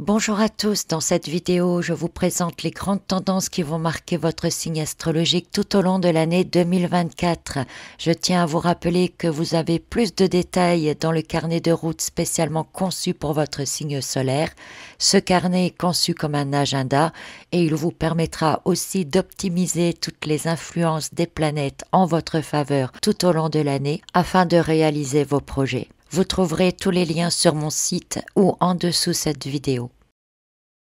Bonjour à tous, dans cette vidéo je vous présente les grandes tendances qui vont marquer votre signe astrologique tout au long de l'année 2024. Je tiens à vous rappeler que vous avez plus de détails dans le carnet de route spécialement conçu pour votre signe solaire. Ce carnet est conçu comme un agenda et il vous permettra aussi d'optimiser toutes les influences des planètes en votre faveur tout au long de l'année afin de réaliser vos projets. Vous trouverez tous les liens sur mon site ou en dessous cette vidéo.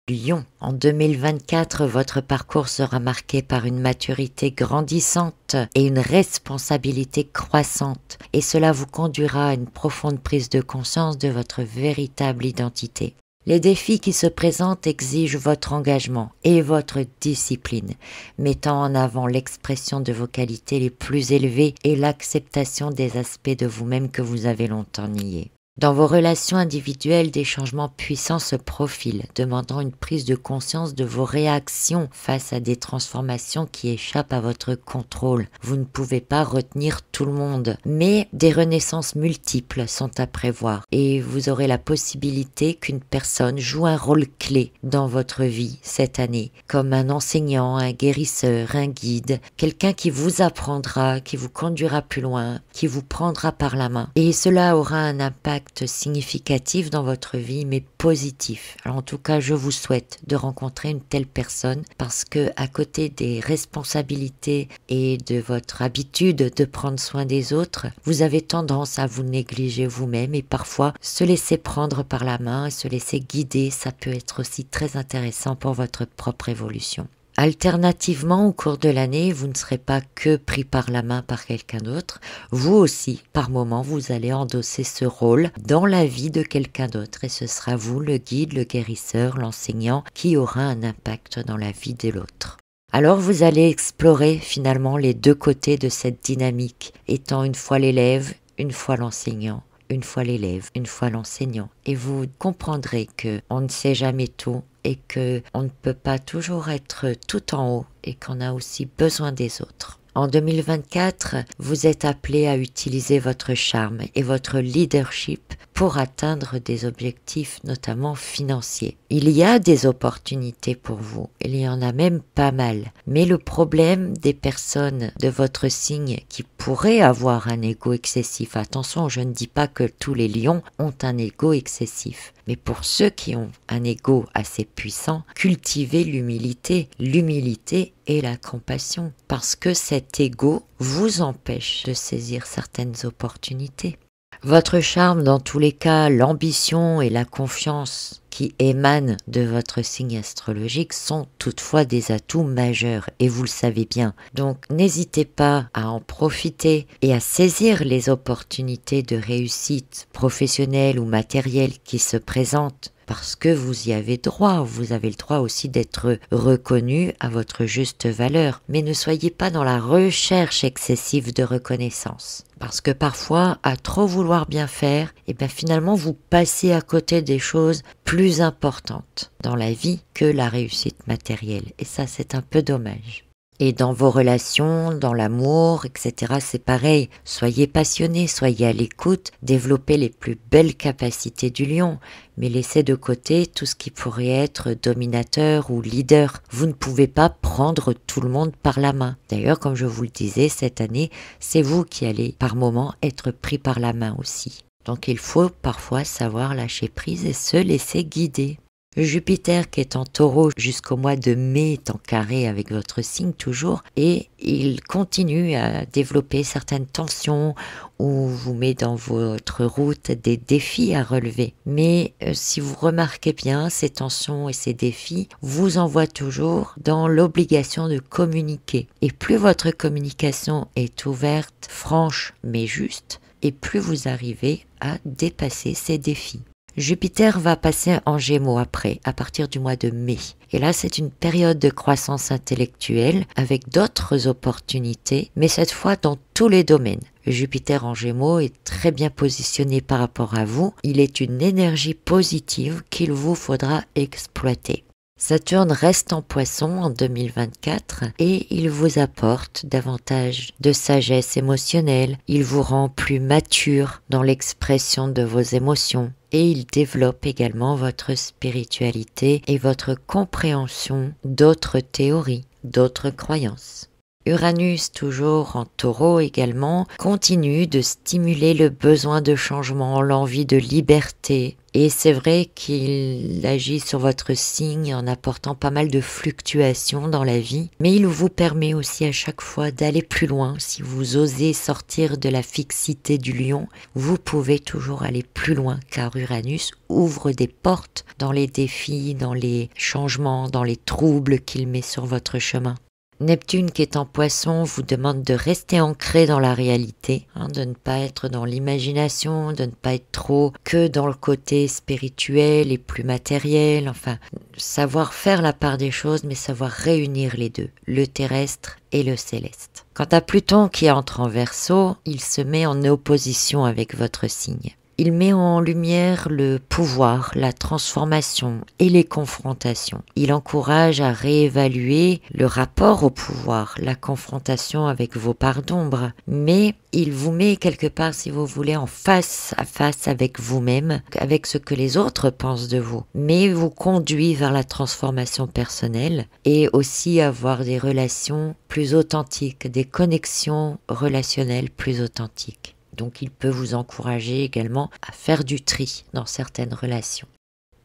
Lyon, en 2024, votre parcours sera marqué par une maturité grandissante et une responsabilité croissante, et cela vous conduira à une profonde prise de conscience de votre véritable identité. Les défis qui se présentent exigent votre engagement et votre discipline, mettant en avant l'expression de vos qualités les plus élevées et l'acceptation des aspects de vous-même que vous avez longtemps niés. Dans vos relations individuelles, des changements puissants se profilent, demandant une prise de conscience de vos réactions face à des transformations qui échappent à votre contrôle. Vous ne pouvez pas retenir tout le monde, mais des renaissances multiples sont à prévoir et vous aurez la possibilité qu'une personne joue un rôle clé dans votre vie cette année, comme un enseignant, un guérisseur, un guide, quelqu'un qui vous apprendra, qui vous conduira plus loin, qui vous prendra par la main. Et cela aura un impact significatif dans votre vie, mais positif. en tout cas, je vous souhaite de rencontrer une telle personne parce que à côté des responsabilités et de votre habitude de prendre soin des autres, vous avez tendance à vous négliger vous-même et parfois se laisser prendre par la main et se laisser guider, ça peut être aussi très intéressant pour votre propre évolution. Alternativement, au cours de l'année, vous ne serez pas que pris par la main par quelqu'un d'autre. Vous aussi, par moment, vous allez endosser ce rôle dans la vie de quelqu'un d'autre et ce sera vous, le guide, le guérisseur, l'enseignant, qui aura un impact dans la vie de l'autre. Alors vous allez explorer finalement les deux côtés de cette dynamique, étant une fois l'élève, une fois l'enseignant une fois l'élève, une fois l'enseignant. Et vous comprendrez que on ne sait jamais tout et que on ne peut pas toujours être tout en haut et qu'on a aussi besoin des autres. En 2024, vous êtes appelé à utiliser votre charme et votre leadership pour atteindre des objectifs notamment financiers. Il y a des opportunités pour vous, il y en a même pas mal. Mais le problème des personnes de votre signe qui pourraient avoir un ego excessif, attention, je ne dis pas que tous les lions ont un ego excessif, mais pour ceux qui ont un ego assez puissant, cultivez l'humilité. L'humilité et la compassion, parce que cet ego vous empêche de saisir certaines opportunités. Votre charme, dans tous les cas, l'ambition et la confiance qui émanent de votre signe astrologique sont toutefois des atouts majeurs et vous le savez bien. Donc n'hésitez pas à en profiter et à saisir les opportunités de réussite professionnelle ou matérielle qui se présentent parce que vous y avez droit, vous avez le droit aussi d'être reconnu à votre juste valeur, mais ne soyez pas dans la recherche excessive de reconnaissance. Parce que parfois, à trop vouloir bien faire, et eh bien finalement vous passez à côté des choses plus importantes dans la vie que la réussite matérielle. Et ça, c'est un peu dommage. Et dans vos relations, dans l'amour, etc., c'est pareil. Soyez passionné, soyez à l'écoute, développez les plus belles capacités du lion, mais laissez de côté tout ce qui pourrait être dominateur ou leader. Vous ne pouvez pas prendre tout le monde par la main. D'ailleurs, comme je vous le disais, cette année, c'est vous qui allez par moments être pris par la main aussi. Donc il faut parfois savoir lâcher prise et se laisser guider. Jupiter qui est en taureau jusqu'au mois de mai est en carré avec votre signe toujours et il continue à développer certaines tensions ou vous met dans votre route des défis à relever. Mais euh, si vous remarquez bien, ces tensions et ces défis vous envoient toujours dans l'obligation de communiquer. Et plus votre communication est ouverte, franche mais juste, et plus vous arrivez à dépasser ces défis. Jupiter va passer en Gémeaux après, à partir du mois de mai. Et là, c'est une période de croissance intellectuelle avec d'autres opportunités, mais cette fois dans tous les domaines. Jupiter en Gémeaux est très bien positionné par rapport à vous. Il est une énergie positive qu'il vous faudra exploiter. Saturne reste en poisson en 2024 et il vous apporte davantage de sagesse émotionnelle, il vous rend plus mature dans l'expression de vos émotions et il développe également votre spiritualité et votre compréhension d'autres théories, d'autres croyances. Uranus, toujours en taureau également, continue de stimuler le besoin de changement, l'envie de liberté. Et c'est vrai qu'il agit sur votre signe en apportant pas mal de fluctuations dans la vie, mais il vous permet aussi à chaque fois d'aller plus loin. Si vous osez sortir de la fixité du lion, vous pouvez toujours aller plus loin car Uranus ouvre des portes dans les défis, dans les changements, dans les troubles qu'il met sur votre chemin. Neptune qui est en poisson vous demande de rester ancré dans la réalité, hein, de ne pas être dans l'imagination, de ne pas être trop que dans le côté spirituel et plus matériel, enfin, savoir faire la part des choses mais savoir réunir les deux, le terrestre et le céleste. Quant à Pluton qui entre en verso, il se met en opposition avec votre signe. Il met en lumière le pouvoir, la transformation et les confrontations. Il encourage à réévaluer le rapport au pouvoir, la confrontation avec vos parts d'ombre, mais il vous met quelque part, si vous voulez, en face à face avec vous-même, avec ce que les autres pensent de vous, mais vous conduit vers la transformation personnelle et aussi avoir des relations plus authentiques, des connexions relationnelles plus authentiques. Donc il peut vous encourager également à faire du tri dans certaines relations.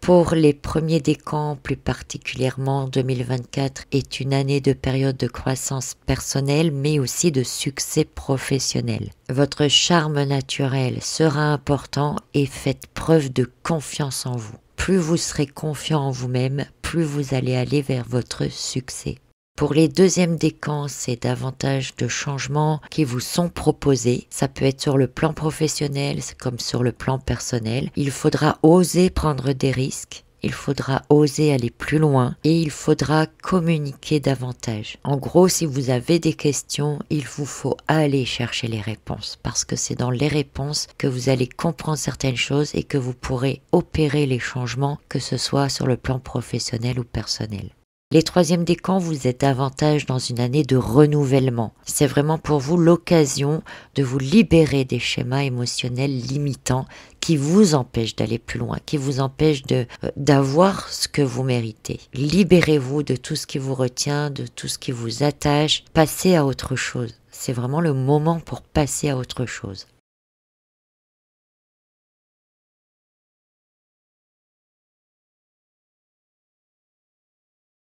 Pour les premiers décans, plus particulièrement 2024 est une année de période de croissance personnelle mais aussi de succès professionnel. Votre charme naturel sera important et faites preuve de confiance en vous. Plus vous serez confiant en vous-même, plus vous allez aller vers votre succès. Pour les deuxièmes décans, c'est davantage de changements qui vous sont proposés. Ça peut être sur le plan professionnel comme sur le plan personnel. Il faudra oser prendre des risques. Il faudra oser aller plus loin et il faudra communiquer davantage. En gros, si vous avez des questions, il vous faut aller chercher les réponses parce que c'est dans les réponses que vous allez comprendre certaines choses et que vous pourrez opérer les changements, que ce soit sur le plan professionnel ou personnel. Les troisièmes décans, vous êtes davantage dans une année de renouvellement. C'est vraiment pour vous l'occasion de vous libérer des schémas émotionnels limitants qui vous empêchent d'aller plus loin, qui vous empêchent de, euh, d'avoir ce que vous méritez. Libérez-vous de tout ce qui vous retient, de tout ce qui vous attache. Passez à autre chose. C'est vraiment le moment pour passer à autre chose.